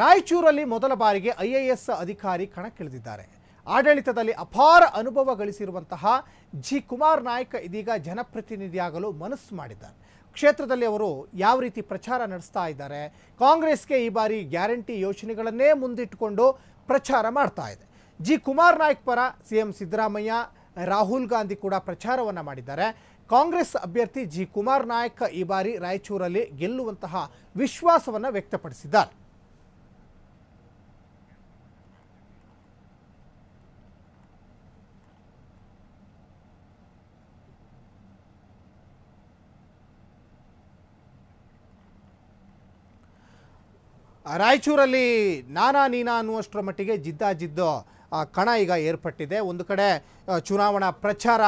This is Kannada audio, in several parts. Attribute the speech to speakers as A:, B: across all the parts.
A: ರಾಯಚೂರಲ್ಲಿ ಮೊದಲ ಬಾರಿಗೆ ಐ ಎ ಎಸ್ ಅಧಿಕಾರಿ ಕಣಕ್ಕಿಳಿದಿದ್ದಾರೆ ಆಡಳಿತದಲ್ಲಿ ಅಪಾರ ಅನುಭವ ಗಳಿಸಿರುವಂತಹ ಜಿ ಕುಮಾರ್ ನಾಯ್ಕ ಇದೀಗ ಜನಪ್ರತಿನಿಧಿಯಾಗಲು ಮನಸ್ಸು ಮಾಡಿದ್ದಾರೆ ಕ್ಷೇತ್ರದಲ್ಲಿ ಅವರು ಯಾವ ರೀತಿ ಪ್ರಚಾರ ನಡೆಸ್ತಾ ಇದ್ದಾರೆ ಕಾಂಗ್ರೆಸ್ಗೆ ಈ ಬಾರಿ ಗ್ಯಾರಂಟಿ ಯೋಜನೆಗಳನ್ನೇ ಮುಂದಿಟ್ಟುಕೊಂಡು ಪ್ರಚಾರ ಮಾಡ್ತಾ ಇದೆ ಜಿ ಕುಮಾರ್ ನಾಯ್ಕ್ ಪರ ಸಿ ಎಂ ಸಿದ್ದರಾಮಯ್ಯ ರಾಹುಲ್ ಗಾಂಧಿ ಕೂಡ ಪ್ರಚಾರವನ್ನು ಮಾಡಿದ್ದಾರೆ ಕಾಂಗ್ರೆಸ್ ಅಭ್ಯರ್ಥಿ ಜಿ ಕುಮಾರ್ ನಾಯ್ಕ ಈ ಬಾರಿ ರಾಯಚೂರಲ್ಲಿ ಗೆಲ್ಲುವಂತಹ ವಿಶ್ವಾಸವನ್ನು ವ್ಯಕ್ತಪಡಿಸಿದ್ದಾರೆ ರಾಯಚೂರಲ್ಲಿ ನಾನಾ ನೀನಾ ಅನ್ನುವಷ್ಟರ ಮಟ್ಟಿಗೆ ಜಿದ್ದಾಜಿದ್ದು ಕಣ ಈಗ ಏರ್ಪಟ್ಟಿದೆ ಒಂದು ಕಡೆ ಚುನಾವಣಾ ಪ್ರಚಾರ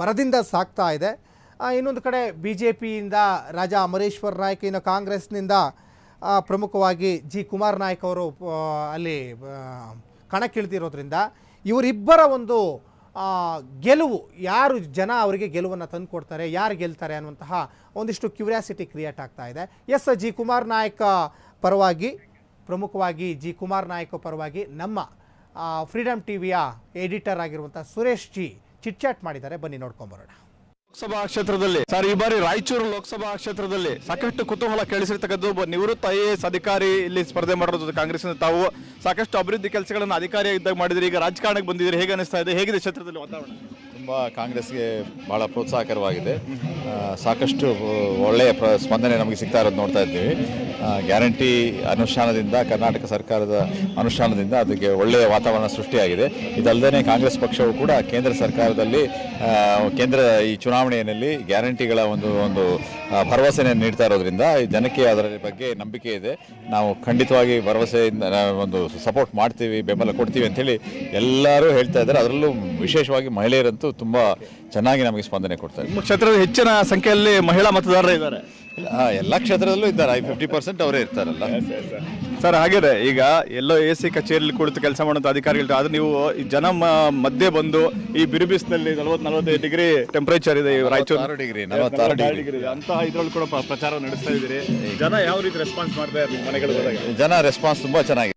A: ಬರದಿಂದ ಸಾಕ್ತಾ ಇದೆ ಇನ್ನೊಂದು ಕಡೆ ಬಿ ಜೆ ಪಿಯಿಂದ ರಾಜಾ ಅಮರೇಶ್ವರ್ ನಾಯ್ಕ ಇನ್ನು ಕಾಂಗ್ರೆಸ್ನಿಂದ ಪ್ರಮುಖವಾಗಿ ಜಿ ಕುಮಾರ್ ನಾಯ್ಕ ಅವರು ಅಲ್ಲಿ ಕಣಕ್ಕಿಳಿದಿರೋದ್ರಿಂದ ಇವರಿಬ್ಬರ ಒಂದು ಗೆಲುವು ಯಾರು ಜನ ಅವರಿಗೆ ಗೆಲುವನ್ನು ತಂದುಕೊಡ್ತಾರೆ ಯಾರು ಗೆಲ್ತಾರೆ ಅನ್ನುವಂತಹ ಒಂದಿಷ್ಟು ಕ್ಯೂರಿಯಾಸಿಟಿ ಕ್ರಿಯೇಟ್ ಆಗ್ತಾ ಇದೆ ಎಸ್ ಜಿ ಕುಮಾರ್ ನಾಯಕ ಪರವಾಗಿ ಪ್ರಮುಖವಾಗಿ ಜಿ ಕುಮಾರ್ ನಾಯಕ ಪರವಾಗಿ ನಮ್ಮ ಫ್ರೀಡಮ್ ಟಿ ವಿಯ ಎಡಿಟರ್ ಆಗಿರುವಂಥ ಸುರೇಶ್ ಜಿ ಚಿಟ್ಚಾಟ್ ಮಾಡಿದ್ದಾರೆ ಬನ್ನಿ ನೋಡ್ಕೊಂಬರೋಣ ಲೋಕಸಭಾ ಕ್ಷೇತ್ರದಲ್ಲಿ
B: ಸರ್ ಈ ಬಾರಿ ರಾಯಚೂರು ಲೋಕಸಭಾ ಕ್ಷೇತ್ರದಲ್ಲಿ ಸಾಕಷ್ಟು ಕುತೂಹಲ ಕೇಳಿಸಿರ್ತಕ್ಕದ್ದು ಒಬ್ಬ ನಿವೃತ್ತ ಐ ಎ ಎಸ್ ಅಧಿಕಾರಿ ಇಲ್ಲಿ ಸ್ಪರ್ಧೆ ಮಾಡಿರೋದು ಕಾಂಗ್ರೆಸ್ ತಾವು ಸಾಕಷ್ಟು ಅಭಿವೃದ್ಧಿ ಕೆಲಸಗಳನ್ನು ಅಧಿಕಾರಿಯಾಗಿದ್ದಾಗ ಮಾಡಿದ್ರಿ ಈಗ ರಾಜಕಾರಣಕ್ಕೆ ಬಂದಿದ್ರಿ ಹೇಗೆ ಅನಿಸ್ತಾ ಇದೆ ಹೇಗಿದೆ ಕ್ಷೇತ್ರದಲ್ಲಿ ವಾತಾವರಣ
C: ತುಂಬ ಕಾಂಗ್ರೆಸ್ಗೆ ಭಾಳ ಪ್ರೋತ್ಸಾಹಕರವಾಗಿದೆ ಸಾಕಷ್ಟು ಒಳ್ಳೆಯ ಪ್ರ ಸ್ಪಂದನೆ ನಮಗೆ ಸಿಗ್ತಾ ಇರೋದು ನೋಡ್ತಾ ಇದ್ದೀವಿ ಗ್ಯಾರಂಟಿ ಅನುಷ್ಠಾನದಿಂದ ಕರ್ನಾಟಕ ಸರ್ಕಾರದ ಅನುಷ್ಠಾನದಿಂದ ಅದಕ್ಕೆ ಒಳ್ಳೆಯ ವಾತಾವರಣ ಸೃಷ್ಟಿಯಾಗಿದೆ ಇದಲ್ಲದೇ ಕಾಂಗ್ರೆಸ್ ಪಕ್ಷವು ಕೂಡ ಕೇಂದ್ರ ಸರ್ಕಾರದಲ್ಲಿ ಕೇಂದ್ರ ಈ ಚುನಾವಣೆಯಲ್ಲಿ ಗ್ಯಾರಂಟಿಗಳ ಒಂದು ಒಂದು ಭರವಸೆಯನ್ನು ನೀಡ್ತಾ ಇರೋದ್ರಿಂದ ಜನಕ್ಕೆ ಅದರ ಬಗ್ಗೆ ನಂಬಿಕೆ ಇದೆ ನಾವು ಖಂಡಿತವಾಗಿ ಭರವಸೆಯಿಂದ ಒಂದು ಸಪೋರ್ಟ್ ಮಾಡ್ತೀವಿ ಬೆಂಬಲ ಕೊಡ್ತೀವಿ ಅಂಥೇಳಿ ಎಲ್ಲರೂ ಹೇಳ್ತಾ ಇದ್ದಾರೆ ಅದರಲ್ಲೂ ವಿಶೇಷವಾಗಿ ಮಹಿಳೆಯರಂತೂ ತುಂಬ ಚೆನ್ನಾಗಿ ನಮಗೆ ಸ್ಪಂದನೆ ಕೊಡ್ತಾರೆ ನಿಮ್ಮ
B: ಕ್ಷೇತ್ರದಲ್ಲಿ ಹೆಚ್ಚಿನ ಸಂಖ್ಯೆಯಲ್ಲಿ ಮಹಿಳಾ ಮತದಾರರು ಇದ್ದಾರೆ ಎಲ್ಲ ಕ್ಷೇತ್ರದಲ್ಲೂ ಇದ್ದಾರೆ ಫಿಫ್ಟಿ ಪರ್ಸೆಂಟ್ ಅವರೇ ಇರ್ತಾರಲ್ಲ ಸರ್ ಹಾಗಿದೆ ಈಗ ಎಲ್ಲೋ ಎ ಸಿ ಕಚೇರಿಯಲ್ಲಿ ಕುಳಿತು ಕೆಲಸ ಮಾಡುವಂಥ ಅಧಿಕಾರಿಗಳು ಆದ್ರೆ ನೀವು ಈ ಜನ ಮಧ್ಯೆ ಬಂದು ಈ ಬಿರುಬಿಸಿನಲ್ಲಿ ನಲವತ್ತು ನಲವತ್ತೈದು ಡಿಗ್ರಿ ಟೆಂಪರೇಚರ್ ಇದೆ ರಾಯಚೂರು ಡಿಗ್ರಿ ನಲವತ್ತಾರು ಡಿಗ್ರಿ ಅಂತ ಇದ್ರಲ್ಲಿ ಕೂಡ ಪ್ರಚಾರ ನಡೆಸ್ತಾ ಇದ್ದೀರಿ ಜನ ಯಾವ ರೀತಿ ರೆಸ್ಪಾನ್ಸ್ ಮಾಡ್ತಾ ಇದ್ದಾರೆ
C: ಜನ ರೆಸ್ಪಾನ್ಸ್ ತುಂಬಾ ಚೆನ್ನಾಗಿದೆ